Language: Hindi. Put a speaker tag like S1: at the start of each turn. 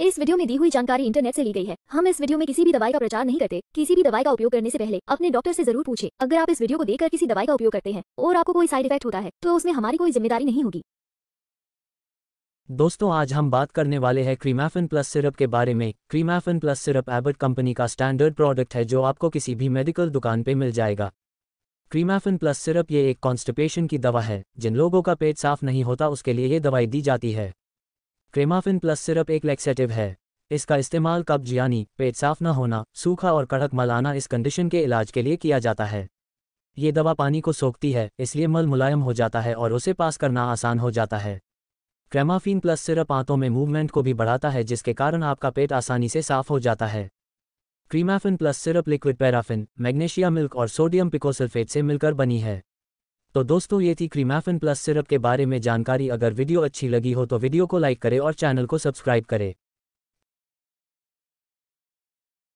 S1: इस वीडियो में दी हुई जानकारी इंटरनेट से ली गई है हम इस वीडियो में किसी भी दवाई का प्रचार नहीं करते किसी भी दवाई का उपयोग करने से पहले अपने डॉक्टर से जरूर पूछे अगर आप इस वीडियो को देखकर किसी दवाई का उपयोग करते हैं और आपको कोई साइड इफेक्ट होता है तो उसमें हमारी कोई जिम्मेदारी नहीं होगी
S2: दोस्तों आज हम बात करने वाले हैं क्रीमैफिन प्लस सिरप के बारे में Cremaffin plus syrup Abbott company का स्टैंडर्ड प्रोडक्ट है जो आपको किसी भी मेडिकल दुकान पर मिल जाएगा क्रीमैफिन प्लस सिरप ये एक कॉन्स्टिपेशन की दवा है जिन लोगों का पेट साफ नहीं होता उसके लिए ये दवाई दी जाती है क्रेमाफिन प्लस सिरप एक लैक्सेटिव है इसका इस्तेमाल कब्ज यानी पेट साफ न होना सूखा और कड़क मल आना इस कंडीशन के इलाज के लिए किया जाता है ये दवा पानी को सोखती है इसलिए मल मुलायम हो जाता है और उसे पास करना आसान हो जाता है क्रेमाफिन प्लस सिरप आंतों में मूवमेंट को भी बढ़ाता है जिसके कारण आपका पेट आसानी से साफ हो जाता है Cremaffin plus syrup liquid paraffin magnesia milk और सोडियम पिकोसल्फेट से मिलकर बनी है तो दोस्तों ये थी क्रीमैफिन प्लस सिरप के बारे में जानकारी अगर वीडियो अच्छी लगी हो तो वीडियो को लाइक करें और चैनल को सब्सक्राइब करें